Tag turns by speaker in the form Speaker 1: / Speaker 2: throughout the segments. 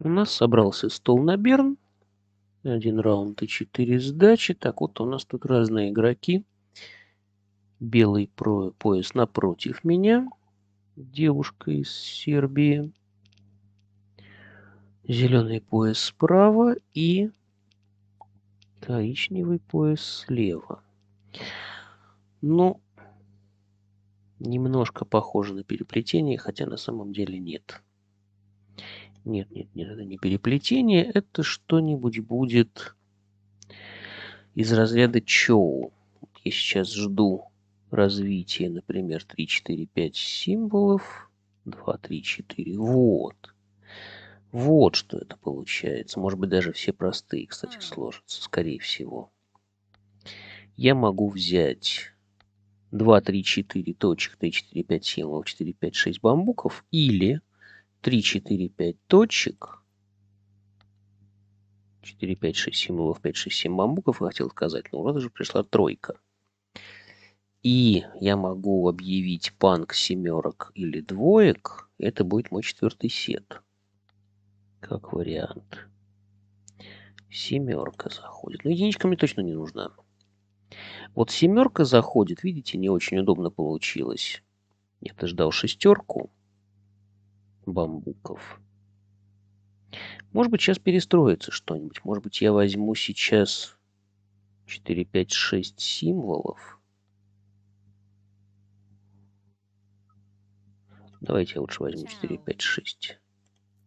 Speaker 1: У нас собрался стол на Берн. Один раунд и четыре сдачи. Так вот, у нас тут разные игроки. Белый про пояс напротив меня. Девушка из Сербии. Зеленый пояс справа и коричневый пояс слева. Ну, немножко похоже на переплетение, хотя на самом деле нет. Нет, нет, нет, это не переплетение, это что-нибудь будет из разряда чоу. Я сейчас жду развития, например, 3, 4, 5 символов. 2, 3, 4. Вот. Вот что это получается. Может быть, даже все простые, кстати, сложатся, скорее всего. Я могу взять 2, 3, 4 точек, 3, 4, 5 символов, 4, 5, 6 бамбуков. Или 3, 4, 5 точек. 4, 5, 6, 7 лов, 5, 6, 7 бамбуков, я хотел сказать, но вроде уже пришла тройка. И я могу объявить панк семерок или двоек. Это будет мой четвертый сет. Как вариант. Семерка заходит. Но ну, единичка мне точно не нужна. Вот семерка заходит. Видите, не очень удобно получилось. Я-то ждал шестерку бамбуков. Может быть, сейчас перестроится что-нибудь. Может быть, я возьму сейчас 4, 5, 6 символов. Давайте я лучше возьму 4, 5, 6.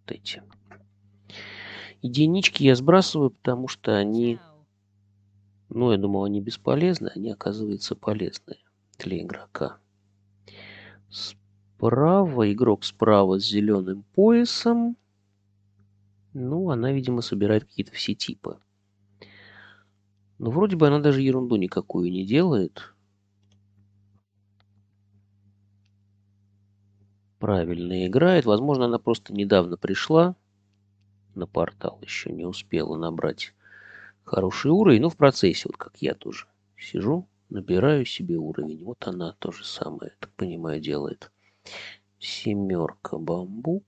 Speaker 1: Вот эти. Единички я сбрасываю, потому что они... Ну, я думал, они бесполезны. Они, оказываются полезны для игрока справа, игрок справа с зеленым поясом. Ну, она, видимо, собирает какие-то все типы. Но ну, вроде бы она даже ерунду никакую не делает. Правильно играет. Возможно, она просто недавно пришла на портал, еще не успела набрать хороший уровень. Ну, в процессе, вот как я тоже сижу, набираю себе уровень. Вот она то же самое, так понимаю, делает. Семерка бамбуков.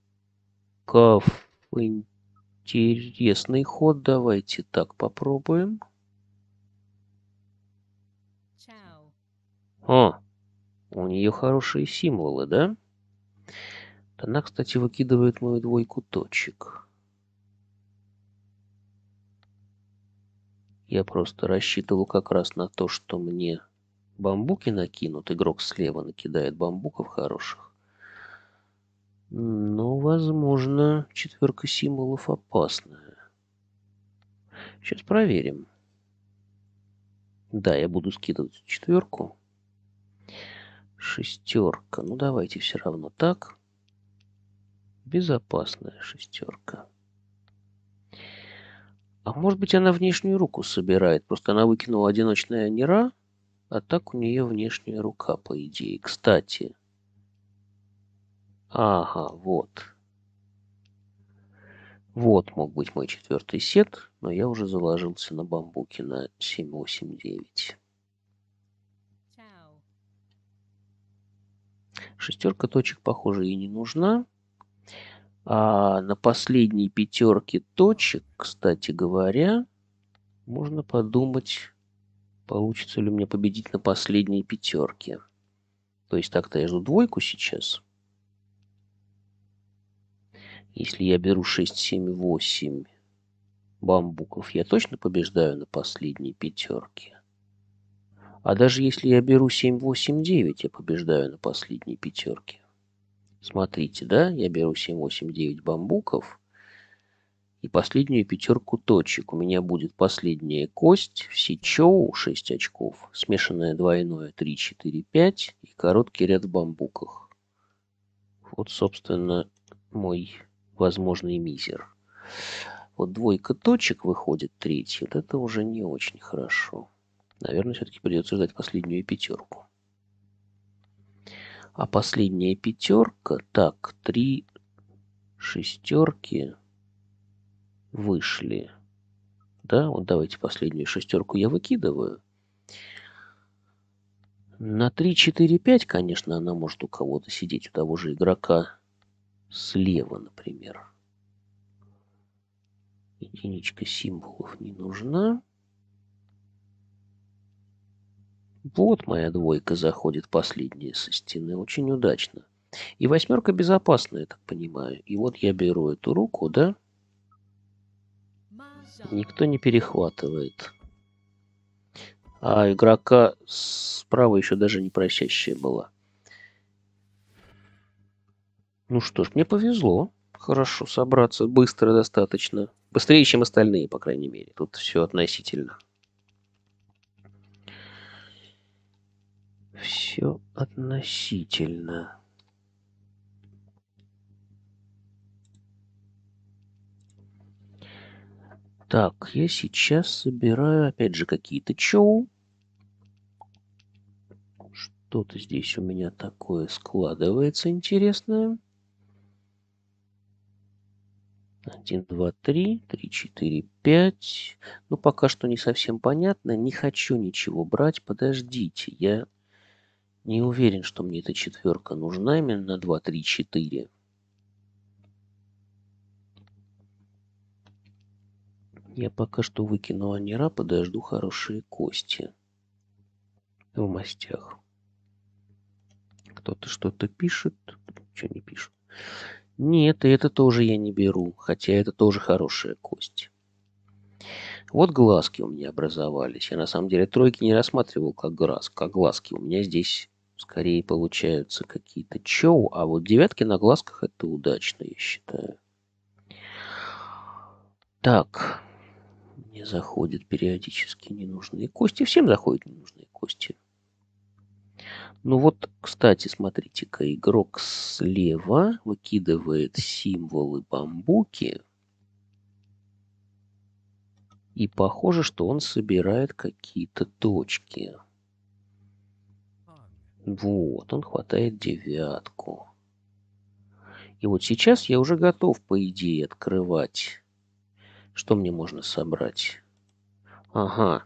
Speaker 1: Интересный ход. Давайте так попробуем. О, у нее хорошие символы, да? Она, кстати, выкидывает мою двойку точек. Я просто рассчитывал как раз на то, что мне бамбуки накинут. Игрок слева накидает бамбуков хороших. Но, ну, возможно, четверка символов опасная. Сейчас проверим. Да, я буду скидывать четверку. Шестерка. Ну, давайте все равно так. Безопасная шестерка. А может быть, она внешнюю руку собирает. Просто она выкинула одиночная нера, а так у нее внешняя рука, по идее. Кстати, Ага, вот. Вот мог быть мой четвертый сет, но я уже заложился на бамбуки на 7, 8, 9. Шестерка точек, похоже, и не нужна. А на последней пятерке точек, кстати говоря, можно подумать, получится ли мне победить на последней пятерке. То есть так-то я жду двойку сейчас – если я беру 6, 7, 8 бамбуков, я точно побеждаю на последней пятерке? А даже если я беру 7, 8, 9, я побеждаю на последней пятерке. Смотрите, да, я беру 7, 8, 9 бамбуков и последнюю пятерку точек. У меня будет последняя кость, сечоу 6 очков, смешанное двойное 3, 4, 5 и короткий ряд в бамбуках. Вот, собственно, мой возможный мизер. Вот двойка точек выходит третья, вот это уже не очень хорошо. Наверное, все-таки придется ждать последнюю пятерку. А последняя пятерка, так, три шестерки вышли. Да, вот давайте последнюю шестерку я выкидываю. На 3, 4, 5, конечно, она может у кого-то сидеть, у того же игрока слева, например. Единичка символов не нужна. Вот моя двойка заходит последняя со стены. Очень удачно. И восьмерка безопасная, я так понимаю. И вот я беру эту руку, да? Никто не перехватывает. А игрока справа еще даже не просящая была. Ну что ж, мне повезло. Хорошо собраться, быстро достаточно. Быстрее, чем остальные, по крайней мере. Тут все относительно. Все относительно. Так, я сейчас собираю, опять же, какие-то чоу. Что-то здесь у меня такое складывается интересное. 1, 2, 3, 3, 4, 5. Ну, пока что не совсем понятно. Не хочу ничего брать. Подождите, я не уверен, что мне эта четверка нужна именно 2, 3, 4. Я пока что выкину анира, подожду хорошие кости в мастях. Кто-то что-то пишет, что не пишет. Нет, и это тоже я не беру, хотя это тоже хорошая кость. Вот глазки у меня образовались. Я на самом деле тройки не рассматривал как глаз, как глазки. У меня здесь скорее получаются какие-то чоу, а вот девятки на глазках это удачно, я считаю. Так, мне заходят периодически ненужные кости. Всем заходят ненужные кости. Ну вот, кстати, смотрите-ка, игрок слева выкидывает символы бамбуки. И похоже, что он собирает какие-то точки. Вот, он хватает девятку. И вот сейчас я уже готов, по идее, открывать. Что мне можно собрать? Ага,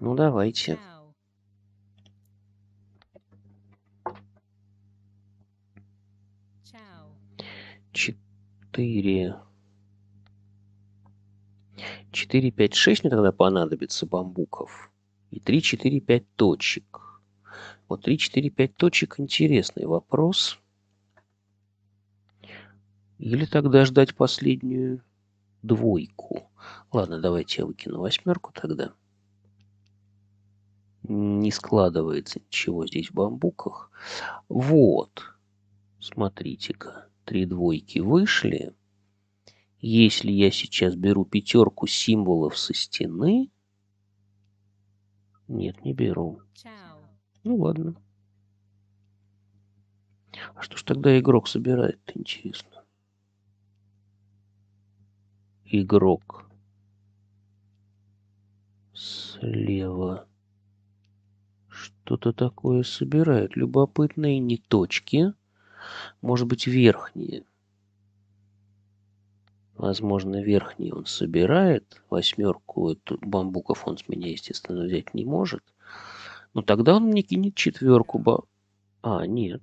Speaker 1: Ну давайте. Четыре. Четыре, пять, шесть мне тогда понадобится бамбуков. И три, четыре, пять точек. Вот три, четыре, пять точек – интересный вопрос. Или тогда ждать последнюю двойку. Ладно, давайте я выкину восьмерку тогда не складывается ничего здесь в бамбуках. Вот, смотрите-ка, три двойки вышли. Если я сейчас беру пятерку символов со стены... Нет, не беру. Ну ладно. А что ж тогда игрок собирает, интересно? Игрок слева что-то такое собирает. Любопытные не точки, может быть, верхние. Возможно, верхние он собирает. Восьмерку бамбуков он с меня, естественно, взять не может. Но тогда он мне кинет четверку. Ба... А, нет.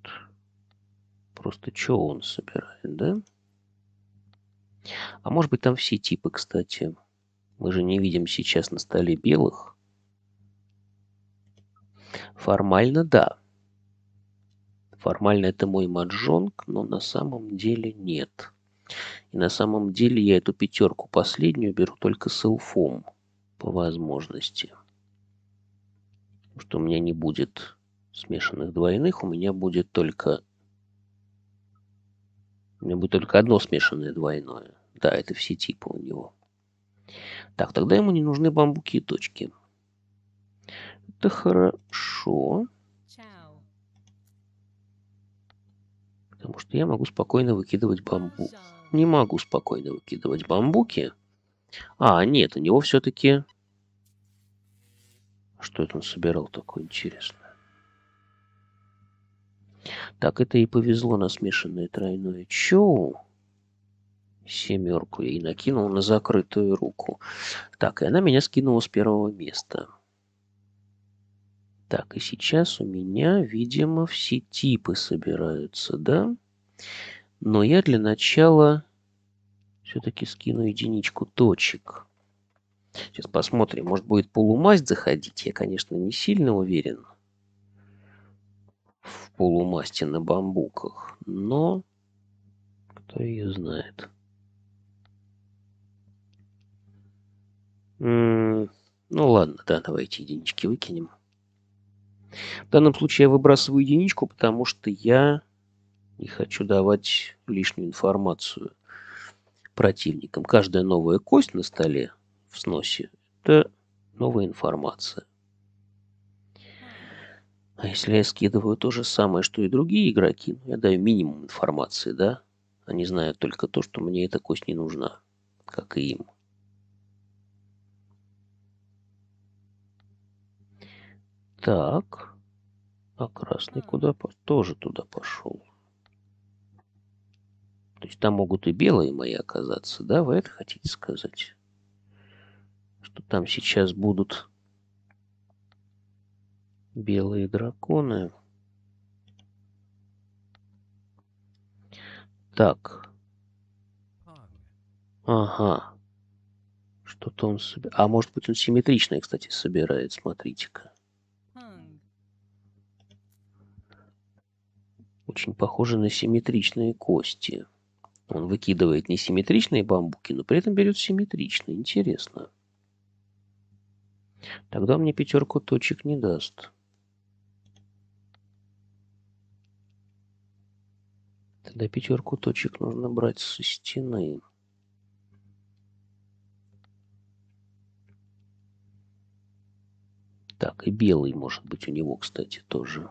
Speaker 1: Просто что он собирает, да? А может быть, там все типы, кстати. Мы же не видим сейчас на столе белых. Формально да. Формально это мой маджонг, но на самом деле нет. И на самом деле я эту пятерку последнюю беру только с элфом, по возможности. что у меня не будет смешанных двойных, у меня будет только... У меня будет только одно смешанное двойное. Да, это все типы у него. Так, тогда ему не нужны бамбуки и точки. Это хорошо. Потому что я могу спокойно выкидывать бамбук. Не могу спокойно выкидывать бамбуки. А, нет, у него все-таки... Что это он собирал такое интересное? Так, это и повезло на смешанное тройное чоу. Семерку я и накинул на закрытую руку. Так, и она меня скинула с первого места. Так, и сейчас у меня, видимо, все типы собираются, да? Но я для начала все-таки скину единичку точек. Сейчас посмотрим, может будет полумасть заходить. Я, конечно, не сильно уверен в полумасте на бамбуках, но кто ее знает. М -м ну ладно, да, давайте единички выкинем. В данном случае я выбрасываю единичку, потому что я не хочу давать лишнюю информацию противникам. Каждая новая кость на столе в сносе – это новая информация. А если я скидываю то же самое, что и другие игроки, ну, я даю минимум информации, да? Они знают только то, что мне эта кость не нужна, как и им. Так. А красный куда? Тоже туда пошел. То есть там могут и белые мои оказаться, да? Вы это хотите сказать? Что там сейчас будут белые драконы? Так. Ага. Что-то он А может быть он симметричный, кстати, собирает, смотрите-ка. очень похожи на симметричные кости. Он выкидывает несимметричные бамбуки, но при этом берет симметричные. Интересно. Тогда мне пятерку точек не даст. Тогда пятерку точек нужно брать со стены. Так, и белый может быть у него, кстати, тоже.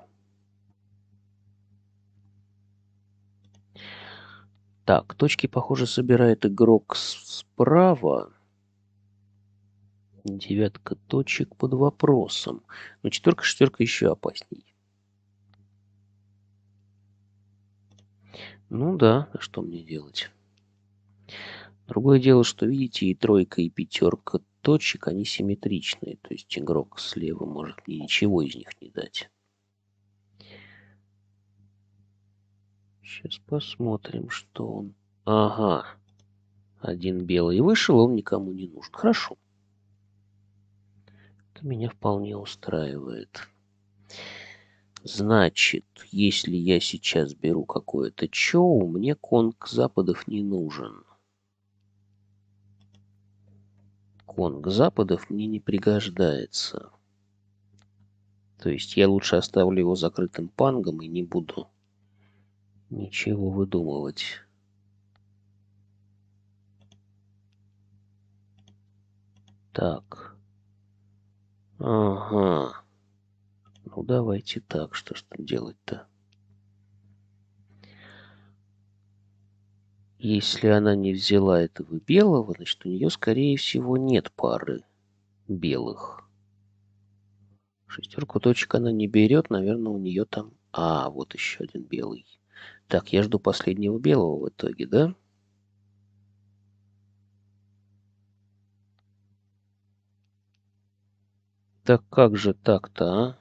Speaker 1: Так, точки, похоже, собирает игрок справа. Девятка точек под вопросом. Но четверка, четверка еще опасней. Ну да, а что мне делать? Другое дело, что, видите, и тройка, и пятерка точек, они симметричные. То есть игрок слева может мне ничего из них не дать. Сейчас посмотрим, что он... Ага. Один белый вышел, он никому не нужен. Хорошо. Это меня вполне устраивает. Значит, если я сейчас беру какое-то чоу, мне конг западов не нужен. Конг западов мне не пригождается. То есть я лучше оставлю его закрытым пангом и не буду Ничего выдумывать. Так. Ага. Ну давайте так, что что делать-то? Если она не взяла этого белого, значит у нее, скорее всего, нет пары белых. Шестерку точек она не берет, наверное, у нее там... А, вот еще один белый. Так, я жду последнего белого в итоге, да? Так как же так-то, а?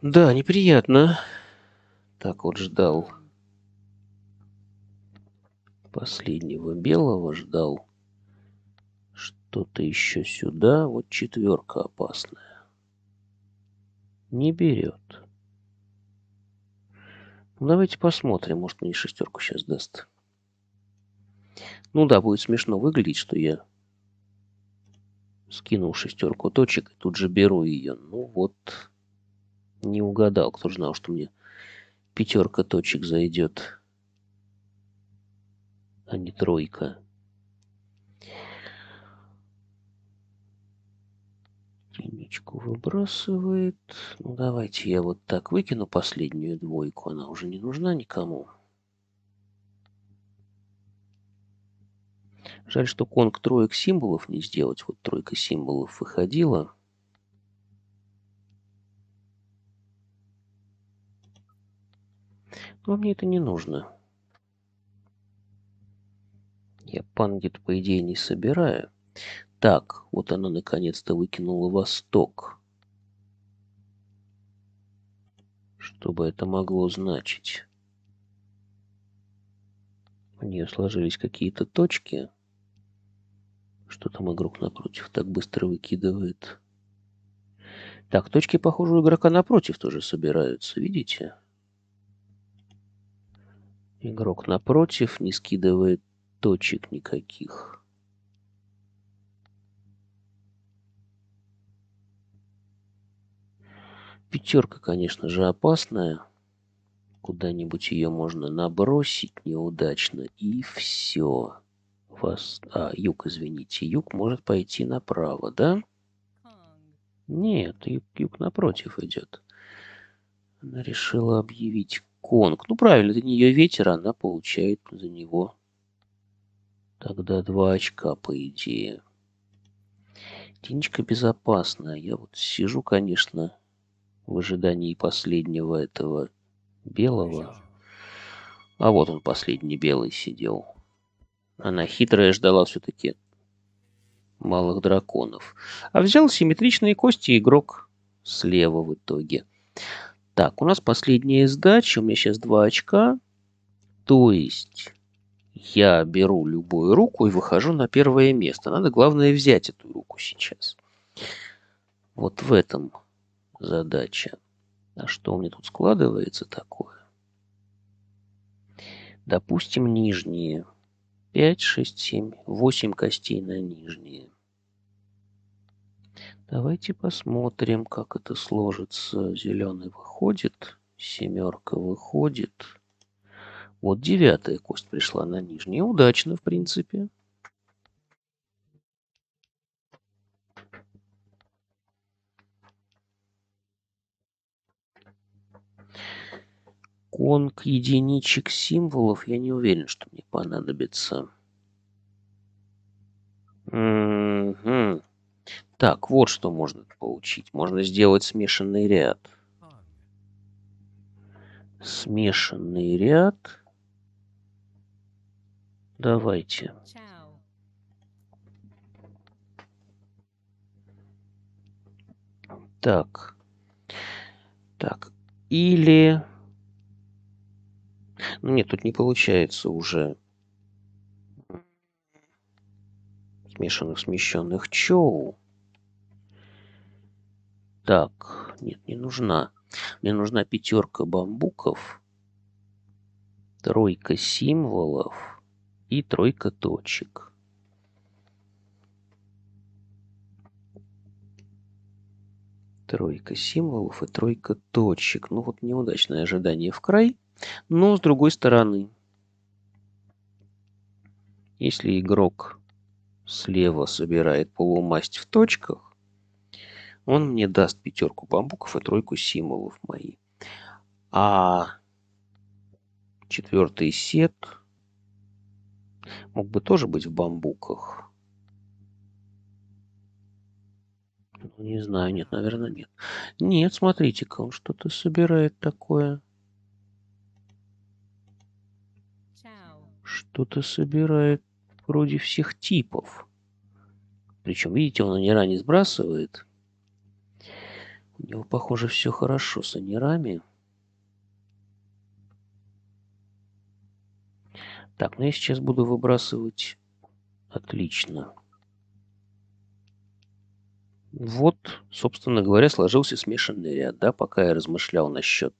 Speaker 1: Да, неприятно. Так вот ждал. Последнего белого ждал. Что-то еще сюда. Вот четверка опасная. Не берет. Ну, давайте посмотрим, может, мне шестерку сейчас даст. Ну да, будет смешно выглядеть, что я скинул шестерку точек и тут же беру ее. Ну вот, не угадал, кто знал, что мне пятерка точек зайдет, а не тройка. Скамеечку выбрасывает. Ну, давайте я вот так выкину последнюю двойку. Она уже не нужна никому. Жаль, что конг троек символов не сделать. Вот тройка символов выходила. Но мне это не нужно. Я пангит, по идее, не собираю. Так, вот она наконец-то выкинула восток. Что бы это могло значить? У нее сложились какие-то точки. Что там игрок напротив так быстро выкидывает? Так, точки, похоже, у игрока напротив тоже собираются, видите? Игрок напротив не скидывает точек никаких. Пятерка, конечно же, опасная. Куда-нибудь ее можно набросить неудачно, и все. Вас... А, юг, извините. Юг может пойти направо, да? Нет, юг, юг напротив идет. Она решила объявить Конг. Ну, правильно, это не ее ветер, а она получает за него тогда два очка, по идее. Тенечка безопасная. Я вот сижу, конечно, в ожидании последнего этого белого. А вот он, последний белый, сидел. Она хитрая ждала все-таки малых драконов. А взял симметричные кости игрок слева в итоге. Так, у нас последняя сдача. У меня сейчас два очка. То есть я беру любую руку и выхожу на первое место. Надо, главное, взять эту руку сейчас. Вот в этом задача. А что у меня тут складывается такое? Допустим, нижние. 5, 6, 7, 8 костей на нижние. Давайте посмотрим, как это сложится. Зеленый выходит, семерка выходит. Вот девятая кость пришла на нижние. Удачно, в принципе. Конг единичек символов я не уверен, что мне понадобится. Угу. Так, вот что можно получить. Можно сделать смешанный ряд. Смешанный ряд. Давайте. Так. Так. Или ну нет, тут не получается уже смешанных, смещенных чоу. Так, нет, не нужна. Мне нужна пятерка бамбуков, тройка символов и тройка точек. Тройка символов и тройка точек. Ну вот неудачное ожидание в край – но с другой стороны, если игрок слева собирает полумасть в точках, он мне даст пятерку бамбуков и тройку символов мои. А четвертый сет мог бы тоже быть в бамбуках. Ну, не знаю, нет, наверное, нет. Нет, смотрите-ка, он что-то собирает такое. Что-то собирает вроде всех типов. Причем, видите, он анира не сбрасывает. У него, похоже, все хорошо с анирами. Так, ну я сейчас буду выбрасывать. Отлично. Вот, собственно говоря, сложился смешанный ряд, да, пока я размышлял насчет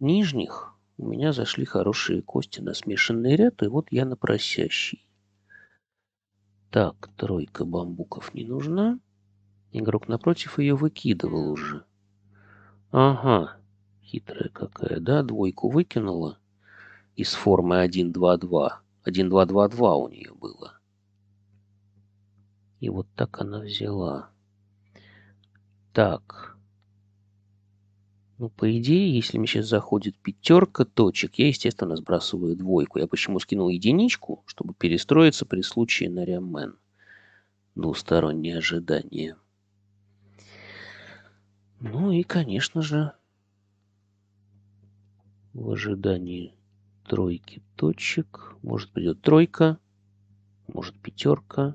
Speaker 1: нижних. У меня зашли хорошие кости на смешанный ряд, и вот я на просящий. Так, тройка бамбуков не нужна. Игрок напротив ее выкидывал уже. Ага, хитрая какая, да? Двойку выкинула из формы 1-2-2. 1-2-2-2 у нее было. И вот так она взяла. Так, ну, по идее, если мне сейчас заходит пятерка точек, я, естественно, сбрасываю двойку. Я почему скинул единичку? Чтобы перестроиться при случае на Ну, Двустороннее ожидание. Ну и, конечно же, в ожидании тройки точек. Может придет тройка, может пятерка.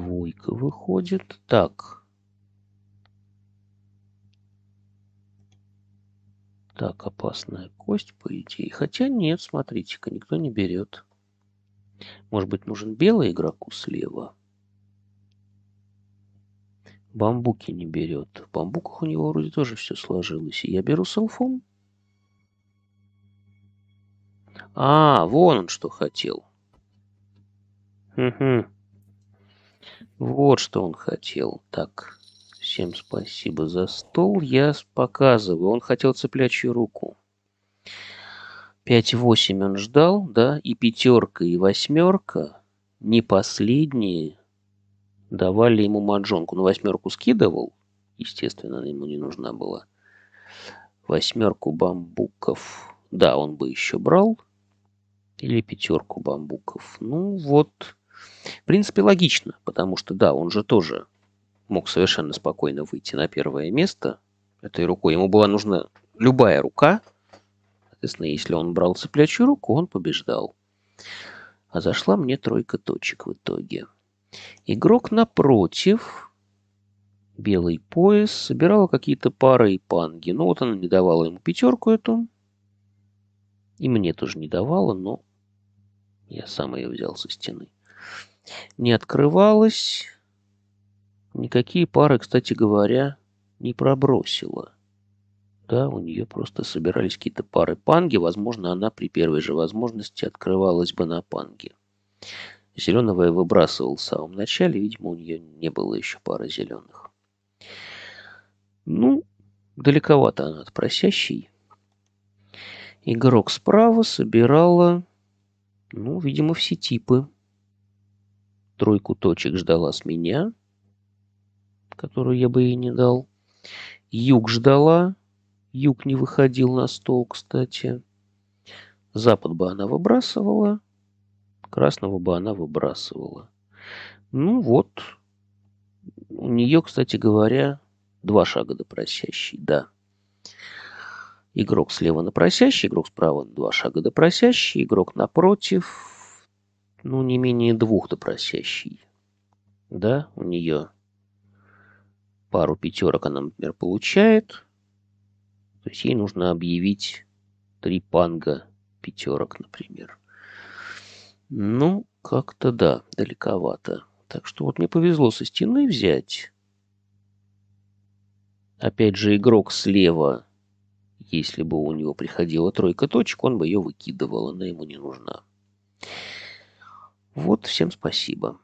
Speaker 1: двойка выходит. Так. Так, опасная кость, по идее. Хотя нет, смотрите-ка, никто не берет. Может быть, нужен белый игроку слева? Бамбуки не берет. В бамбуках у него вроде тоже все сложилось. И я беру селфом. А, вон он что хотел. Угу. Вот что он хотел. Так, всем спасибо за стол. Я показываю. Он хотел цеплячью руку. 5-8 он ждал, да, и пятерка, и восьмерка, не последние, давали ему маджонку. Ну, восьмерку скидывал, естественно, ему не нужна была. Восьмерку бамбуков, да, он бы еще брал. Или пятерку бамбуков. Ну, вот, в принципе, логично, потому что, да, он же тоже мог совершенно спокойно выйти на первое место этой рукой. Ему была нужна любая рука. Соответственно, если он брал цеплячью руку, он побеждал. А зашла мне тройка точек в итоге. Игрок напротив, белый пояс, собирал какие-то пары и панги. Ну вот она не давала ему пятерку эту. И мне тоже не давала, но я сам ее взял со стены не открывалась. Никакие пары, кстати говоря, не пробросила. Да, у нее просто собирались какие-то пары панги. Возможно, она при первой же возможности открывалась бы на панге. Зеленого я выбрасывал в самом начале. Видимо, у нее не было еще пары зеленых. Ну, далековато она от просящей. Игрок справа собирала, ну, видимо, все типы тройку точек ждала с меня, которую я бы ей не дал. Юг ждала. Юг не выходил на стол, кстати. Запад бы она выбрасывала. Красного бы она выбрасывала. Ну вот. У нее, кстати говоря, два шага до просящей, да. Игрок слева на просящий, игрок справа на два шага до просящей, игрок напротив, ну, не менее двух допросящий. Да, у нее пару пятерок она, например, получает. То есть ей нужно объявить три панга пятерок, например. Ну, как-то да, далековато. Так что вот мне повезло со стены взять. Опять же, игрок слева, если бы у него приходила тройка точек, он бы ее выкидывал, она ему не нужна. Вот, всем спасибо.